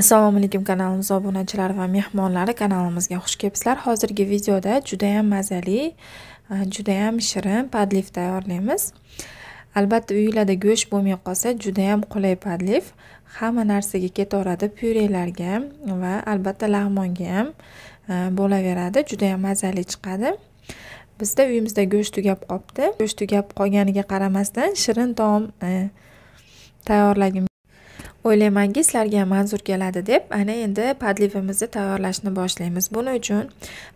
assalomu alaykum kanalimiz obunachilari va mehmonlari kanalimizga xush kelibsizlar hozirgi videoda judayam mazali e, judayam shirin padlif tayyorlaymiz albatta uylarda go'sht bo'lmay qolsa judayam qulay padlif hamma narsaga ketaveradi pyurelarga va albatta lag'monga ham e, bo'laveradi judayam mazali chiqadi bizda uyimizda go'sht tugab qolibdi go'sht tugab qolganiga qaramasdan shirin taom e, tayyorlagim o'ylaymanki sizlarga manzur keladi deb ana endi padlivimizni tayyorlashni boshlaymiz buning uchun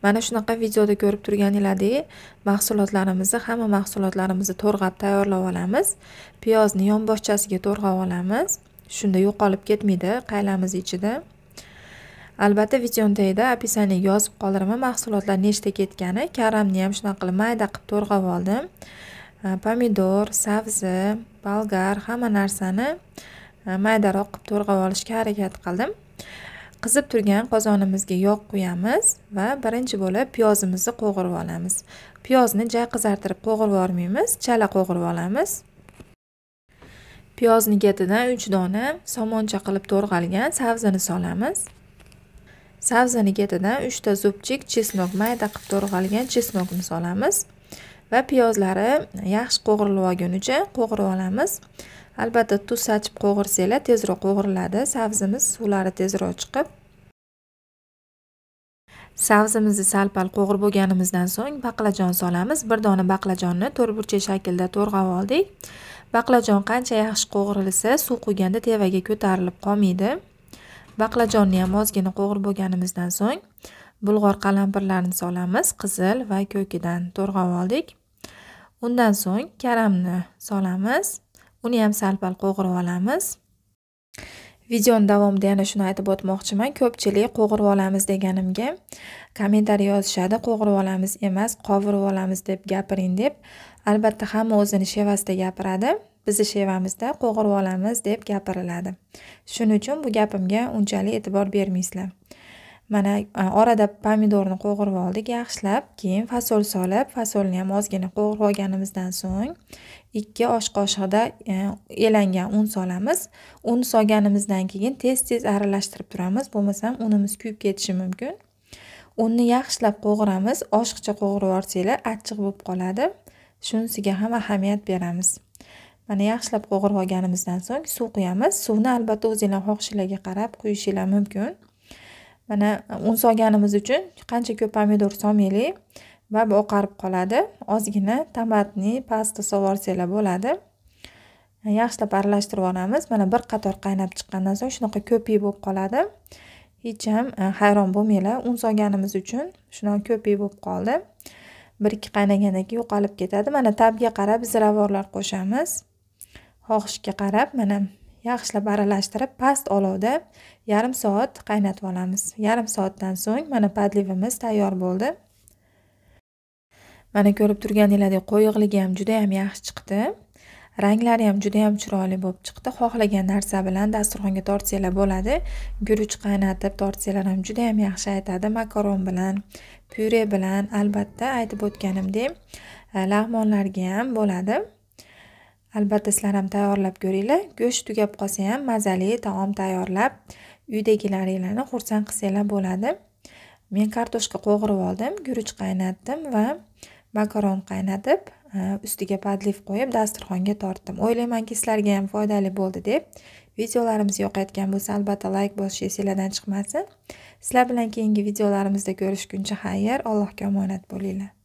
mana shunaqa videoda ko'rib turganinglardek mahsulotlarimizni hamma mahsulotlarimizni to'rg'ab tayyorlab olamiz piyozni yonboshchasiga to'rg'ab olamiz shunda yo'qolib ketmaydi qaylamiz ichida albatta videoni tagida описаниеga yozib qoldiraman mahsulotlar nechta ketgani karamni ham shunaqa qilib mayda qilib to'rg'ab oldim pomidor sabzi bolgar hamma narsani maydaroq э, qilib to'rg'ab olishga harakat qildim qizib turgan qozonimizga yog' quyamiz va birinchi bo'lib piyozimizni qo'g'irib olamiz piyozni jay qizartirib qo'g'irib yubormaymiz chala qo'g'irib olamiz piyozni ketidan uch dona somoncha qilib to'rg'algan sabzini solamiz sabzini ketidan uchta zubchik chesnok mayda qilib to'rg'algan chesnokni solamiz va piyozlari yaxshi qo'g'irilib olgunicha qo'g'irib olamiz albatta tuz sachib qo'g'irsanglar tezroq qo'g'iriladi sabzimiz suvlari tezroq chiqib sabzimizni sal pal qo'g'irib bo'lganimizdan so'ng baqlajon solamiz bir dona baqlajonni to'rtburchak shaklda to'rg'ab oldik baqlajon qancha yaxshi qo'g'irilsa suv quyganda tevaga ko'tarilib qolmaydi baqlajonni ham ozgina qo'g'irib bo'lganimizdan so'ng bulg'or qalampirlarini solamiz qizil va ko'kidan to'rg'ab oldik undan so'ng karamni solamiz uni ham sal pal qo'g'irib olamiz videoni davomida yana shuni aytib o'tmoqchiman ko'pchilik qo'g'irib olamiz deganimga kommentariy yozishadi qo'g'irib olamiz emas qovurib olamiz deb gapiring deb albatta hamma o'zini shevasida gapiradi bizni shevamizda qo'g'irib olamiz deb gapiriladi shuning uchun bu gapimga unchalik e'tibor bermaysizlar mana orada pomidorni qo'g'irib oldik yaxshilab keyin fasol solib fasolni ham ozgina qo'g'irib olganimizdan so'ng ikki osh qoshiqda e, elangan un solamiz un solganimizdan keyin tez tez aralashtirib turamiz bo'lmasam unimiz kuyib ketishi mumkin unni yaxshilab qo'g'iramiz oshiqcha qo'g'irib yuborsanglar achchiq bo'lib qoladi shunisiga ham ahamiyat beramiz mana yaxshilab qo'g'irib olganimizdan so'ng suv quyamiz suvni albatta o'zinglar xohishinglarga qarab quyishinglar mumkin mana un solganimiz uchun qancha ko'p pomidor solmaylik va bu oqarib qoladi ozgina tomatni pasta solvorsanglar bo'ladi yaxshilab aralashtirib olamiz mana bir qator qaynab chiqqandan so'ng shunaqa ko'pik bo'lib qoladi hech ham e, hayron bo'lmanglar un solganimiz uchun shunaqa ko'pik bo'lib qoldi bir ikki qaynagandan keyin yo'qolib ketadi mana tabga qarab ziravorlar qo'shamiz xohishga qarab mana yaxshilab aralashtirib past olovda yarim soat qaynatib olamiz yarim soatdan so'ng mana padlivimiz tayyor bo'ldi mana ko'rib turganinglardek qo'yiqligi ham juda yam yaxshi chiqdi ranglari ham juda yam chiroyli bo'lib chiqdi xohlagan narsa bilan dasturxonga tortsanglar bo'ladi guruch qaynatib tortsanglar ham juda yam yaxshi aytadi makaron bilan pyure bilan albatta aytib o'tganimdek eh, lag'monlarga ham bo'ladi albatta sizlar ham tayyorlab ko'ringlar go'sht tugab qolsa ham mazali taom tayyorlab uydagilaringlarni xursand qilsanglar bo'ladi men kartoshka qo'g'irib oldim guruch qaynatdim va makaron qaynatib e, ustiga padlif qo'yib dasturxonga tortdim o'ylaymanki sizlarga ham foydali bo'ldi deb videolarimiz yoqayotgan bo'lsa albatta layk bosish esinglardan chiqmasin sizlar bilan keyingi videolarimizda ko'rishguncha xayr allohga omonat bo'linglar